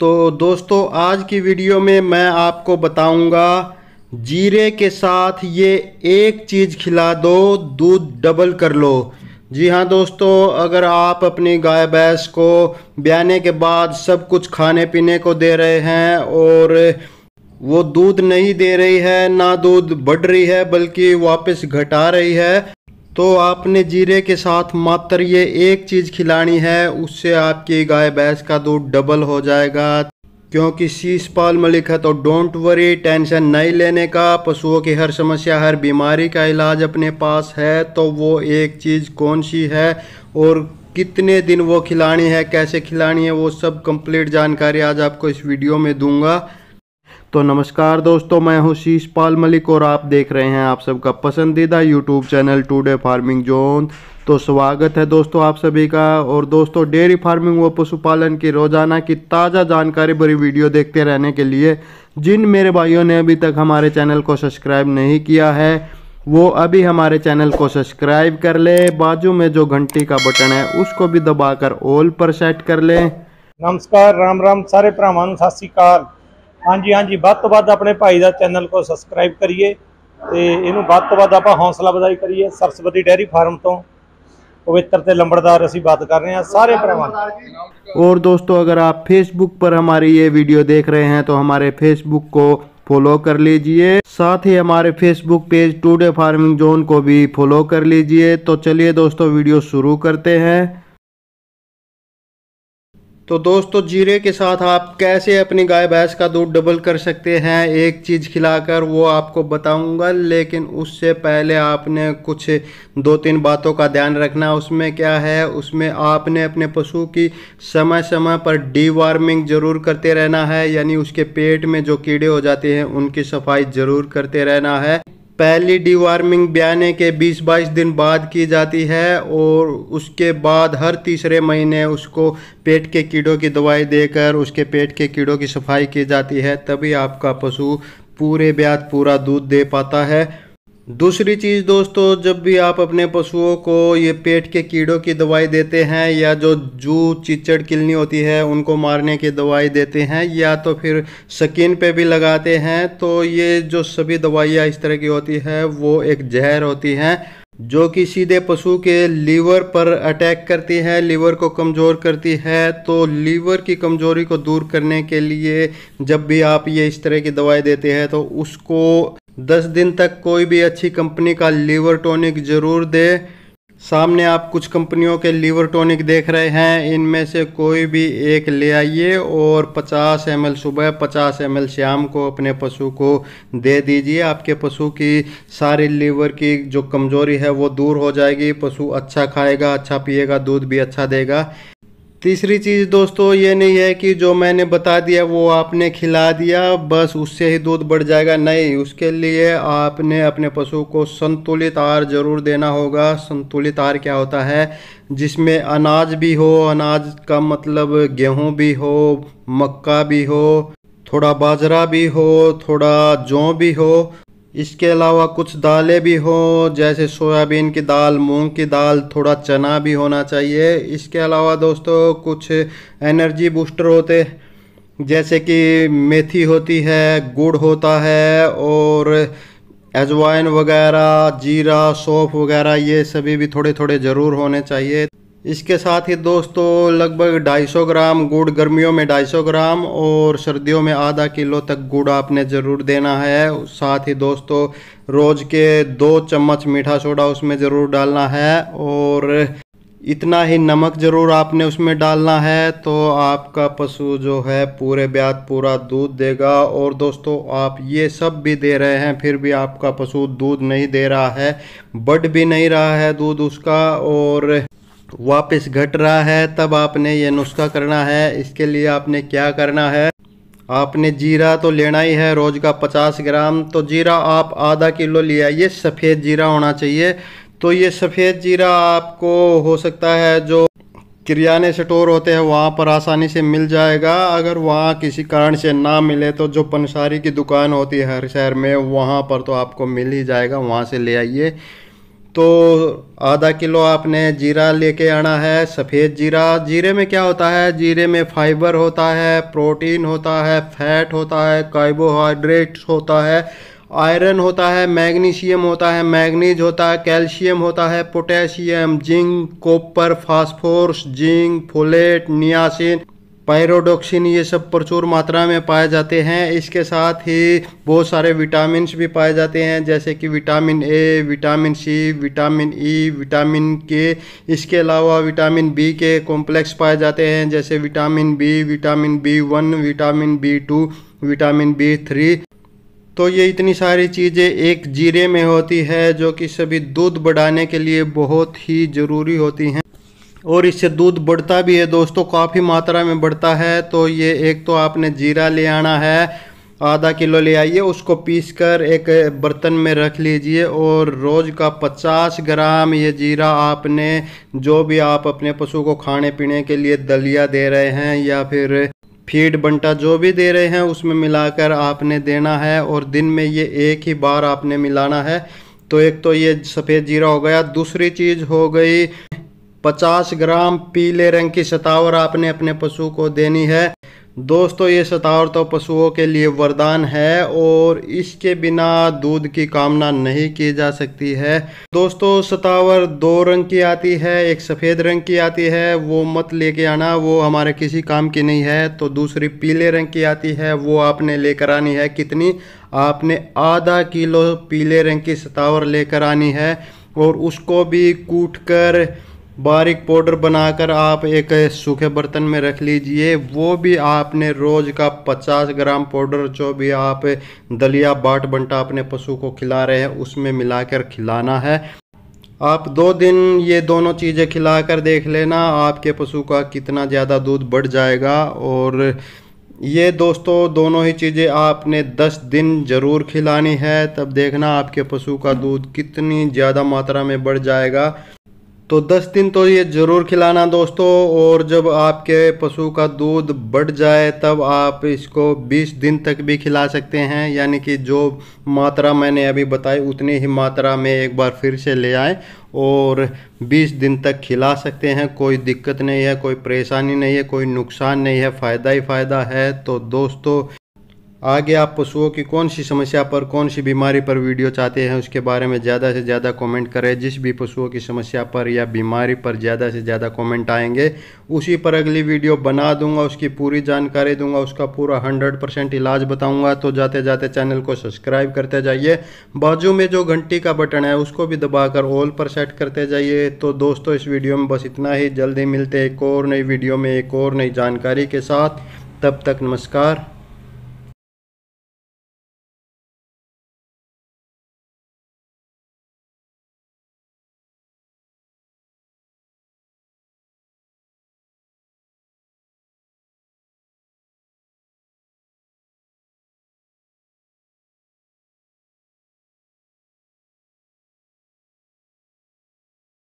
तो दोस्तों आज की वीडियो में मैं आपको बताऊंगा जीरे के साथ ये एक चीज़ खिला दो दूध डबल कर लो जी हाँ दोस्तों अगर आप अपनी गाय भैंस को ब्याने के बाद सब कुछ खाने पीने को दे रहे हैं और वो दूध नहीं दे रही है ना दूध बढ़ रही है बल्कि वापस घटा रही है तो आपने जीरे के साथ मात्र ये एक चीज़ खिलानी है उससे आपकी गाय भैंस का दूध डबल हो जाएगा क्योंकि शीश पाल मलिक है तो डोंट वरी टेंशन नहीं लेने का पशुओं की हर समस्या हर बीमारी का इलाज अपने पास है तो वो एक चीज़ कौन सी है और कितने दिन वो खिलानी है कैसे खिलानी है वो सब कंप्लीट जानकारी आज आपको इस वीडियो में दूंगा तो नमस्कार दोस्तों मैं हूं शीश पाल मलिक और आप देख रहे हैं आप सबका पसंदीदा YouTube channel Today Farming Zone तो स्वागत है दोस्तों आप सभी का और दोस्तों डेयरी फार्मिंग व पशुपालन की रोज़ाना की ताज़ा जानकारी भरी वीडियो देखते रहने के लिए जिन मेरे भाइयों ने अभी तक हमारे चैनल को सब्सक्राइब नहीं किया है वो अभी हमारे चैनल को सब्सक्राइब कर ले बाजू में जो घंटी का बटन है उसको भी दबाकर ऑल पर सेट कर लें नमस्कार राम राम सारे भ्रावान सत श्रीकाल ਹਾਂਜੀ ਹਾਂਜੀ ਵੱਧ ਤੋਂ ਵੱਧ ਆਪਣੇ ਭਾਈ ਦਾ ਚੈਨਲ ਕੋ ਸਬਸਕ੍ਰਾਈਬ ਕਰੀਏ ਤੇ ਇਹਨੂੰ ਵੱਧ ਤੋਂ ਵੱਧ ਆਪਾਂ हौसला बधाई करिए सरस्वती डेयरी फार्म तो पवित्र से लंबड़दार ऐसी बात कर रहे हैं सारे प्रमाण और दोस्तों अगर आप फेसबुक पर हमारी ये वीडियो देख रहे हैं तो हमारे फेसबुक को फॉलो कर लीजिए साथ ही हमारे Facebook page Today Farming Zone को भी फॉलो कर लीजिए तो चलिए दोस्तों वीडियो शुरू करते हैं तो दोस्तों जीरे के साथ आप कैसे अपनी गाय भैंस का दूध डबल कर सकते हैं एक चीज़ खिलाकर वो आपको बताऊंगा लेकिन उससे पहले आपने कुछ दो तीन बातों का ध्यान रखना उसमें क्या है उसमें आपने अपने पशु की समय समय पर डीवार्मिंग ज़रूर करते रहना है यानी उसके पेट में जो कीड़े हो जाते हैं उनकी सफाई ज़रूर करते रहना है पहली डीवार्मिंग ब्याने के 20-22 दिन बाद की जाती है और उसके बाद हर तीसरे महीने उसको पेट के कीड़ों की दवाई देकर उसके पेट के कीड़ों की सफाई की जाती है तभी आपका पशु पूरे ब्याज पूरा दूध दे पाता है दूसरी चीज़ दोस्तों जब भी आप अपने पशुओं को ये पेट के कीड़ों की दवाई देते हैं या जो जू चिचड़ किलनी होती है उनको मारने की दवाई देते हैं या तो फिर स्किन पे भी लगाते हैं तो ये जो सभी दवाइयाँ इस तरह की होती है वो एक जहर होती हैं जो कि सीधे पशु के लीवर पर अटैक करती है लीवर को कमज़ोर करती है तो लीवर की कमज़ोरी को दूर करने के लिए जब भी आप ये इस तरह की दवाई देते हैं तो उसको दस दिन तक कोई भी अच्छी कंपनी का लीवर टॉनिक ज़रूर दे सामने आप कुछ कंपनियों के लीवर टॉनिक देख रहे हैं इनमें से कोई भी एक ले आइए और 50 एम सुबह 50 एम शाम को अपने पशु को दे दीजिए आपके पशु की सारी लीवर की जो कमज़ोरी है वो दूर हो जाएगी पशु अच्छा खाएगा अच्छा पिएगा दूध भी अच्छा देगा तीसरी चीज़ दोस्तों ये नहीं है कि जो मैंने बता दिया वो आपने खिला दिया बस उससे ही दूध बढ़ जाएगा नहीं उसके लिए आपने अपने पशु को संतुलित आहार ज़रूर देना होगा संतुलित आहार क्या होता है जिसमें अनाज भी हो अनाज का मतलब गेहूं भी हो मक्का भी हो थोड़ा बाजरा भी हो थोड़ा जौ भी हो इसके अलावा कुछ दालें भी हों जैसे सोयाबीन की दाल मूंग की दाल थोड़ा चना भी होना चाहिए इसके अलावा दोस्तों कुछ एनर्जी बूस्टर होते जैसे कि मेथी होती है गुड़ होता है और अजवाइन वगैरह जीरा सौंफ वगैरह ये सभी भी थोड़े थोड़े ज़रूर होने चाहिए इसके साथ ही दोस्तों लगभग 250 ग्राम गुड़ गर्मियों में 250 ग्राम और सर्दियों में आधा किलो तक गुड़ आपने ज़रूर देना है साथ ही दोस्तों रोज़ के दो चम्मच मीठा सोडा उसमें ज़रूर डालना है और इतना ही नमक ज़रूर आपने उसमें डालना है तो आपका पशु जो है पूरे ब्याज पूरा दूध देगा और दोस्तों आप ये सब भी दे रहे हैं फिर भी आपका पशु दूध नहीं दे रहा है बढ़ भी नहीं रहा है दूध उसका और वापस घट रहा है तब आपने ये नुस्खा करना है इसके लिए आपने क्या करना है आपने जीरा तो लेना ही है रोज़ का 50 ग्राम तो जीरा आप आधा किलो ले आइए सफ़ेद जीरा होना चाहिए तो ये सफ़ेद जीरा आपको हो सकता है जो किरियाने स्टोर होते हैं वहाँ पर आसानी से मिल जाएगा अगर वहाँ किसी कारण से ना मिले तो जो पंसारी की दुकान होती है हर शहर में वहाँ पर तो आपको मिल ही जाएगा वहाँ से ले आइए तो आधा किलो आपने जीरा लेके आना है सफ़ेद जीरा जीरे में क्या होता है जीरे में फाइबर होता है प्रोटीन होता है फैट होता है कार्बोहाइड्रेट्स होता है आयरन होता है मैग्नीशियम होता है मैग्नीज होता है कैल्शियम होता है potassium zinc copper phosphorus zinc folate niacin pyridoxine ये सब प्रचुर मात्रा में पाए जाते हैं इसके साथ ही बहुत सारे विटामिन भी पाए जाते हैं जैसे कि vitamin A vitamin C vitamin E vitamin K इसके अलावा विटामिन बी के कॉम्प्लेक्स पाए जाते हैं जैसे vitamin B vitamin B one vitamin B two vitamin B three तो ये इतनी सारी चीज़ें एक जीरे में होती है जो कि सभी दूध बढ़ाने के लिए बहुत ही ज़रूरी होती हैं और इससे दूध बढ़ता भी है दोस्तों काफ़ी मात्रा में बढ़ता है तो ये एक तो आपने जीरा ले आना है आधा किलो ले आइए उसको पीस कर एक बर्तन में रख लीजिए और रोज़ का 50 ग्राम ये जीरा आपने जो भी आप अपने पशु को खाने पीने के लिए दलिया दे रहे हैं या फिर फीड बंटा जो भी दे रहे हैं उसमें मिलाकर आपने देना है और दिन में ये एक ही बार आपने मिलाना है तो एक तो ये सफ़ेद जीरा हो गया दूसरी चीज़ हो गई 50 ग्राम पीले रंग की सतावर आपने अपने पशु को देनी है दोस्तों ये सतावर तो पशुओं के लिए वरदान है और इसके बिना दूध की कामना नहीं की जा सकती है दोस्तों सतावर दो रंग की आती है एक सफ़ेद रंग की आती है वो मत लेके आना वो हमारे किसी काम की नहीं है तो दूसरी पीले रंग की आती है वो आपने लेकर आनी है कितनी आपने आधा किलो पीले रंग की सतावर लेकर आनी है और उसको भी कूट कर बारीक पाउडर बनाकर आप एक सूखे बर्तन में रख लीजिए वो भी आपने रोज़ का 50 ग्राम पाउडर जो भी आप दलिया बाट बंटा अपने पशु को खिला रहे हैं उसमें मिलाकर खिलाना है आप दो दिन ये दोनों चीज़ें खिला कर देख लेना आपके पशु का कितना ज़्यादा दूध बढ़ जाएगा और ये दोस्तों दोनों ही चीज़ें आपने 10 दिन ज़रूर खिलानी है तब देखना आपके पशु का दूध कितनी ज़्यादा मात्रा में बढ़ जाएगा तो 10 दिन तो ये ज़रूर खिलाना दोस्तों और जब आपके पशु का दूध बढ़ जाए तब आप इसको 20 दिन तक भी खिला सकते हैं यानी कि जो मात्रा मैंने अभी बताई उतनी ही मात्रा में एक बार फिर से ले आए और 20 दिन तक खिला सकते हैं कोई दिक्कत नहीं है कोई परेशानी नहीं है कोई नुकसान नहीं है फ़ायदा ही फ़ायदा है तो दोस्तों आगे आप पशुओं की कौन सी समस्या पर कौन सी बीमारी पर वीडियो चाहते हैं उसके बारे में ज़्यादा से ज़्यादा कमेंट करें जिस भी पशुओं की समस्या पर या बीमारी पर ज़्यादा से ज़्यादा कमेंट आएंगे उसी पर अगली वीडियो बना दूंगा उसकी पूरी जानकारी दूंगा उसका पूरा हंड्रेड परसेंट इलाज बताऊंगा तो जाते जाते चैनल को सब्सक्राइब करते जाइए बाजू में जो घंटी का बटन है उसको भी दबाकर ऑल पर सेट करते जाइए तो दोस्तों इस वीडियो में बस इतना ही जल्दी मिलते एक और नई वीडियो में एक और नई जानकारी के साथ तब तक नमस्कार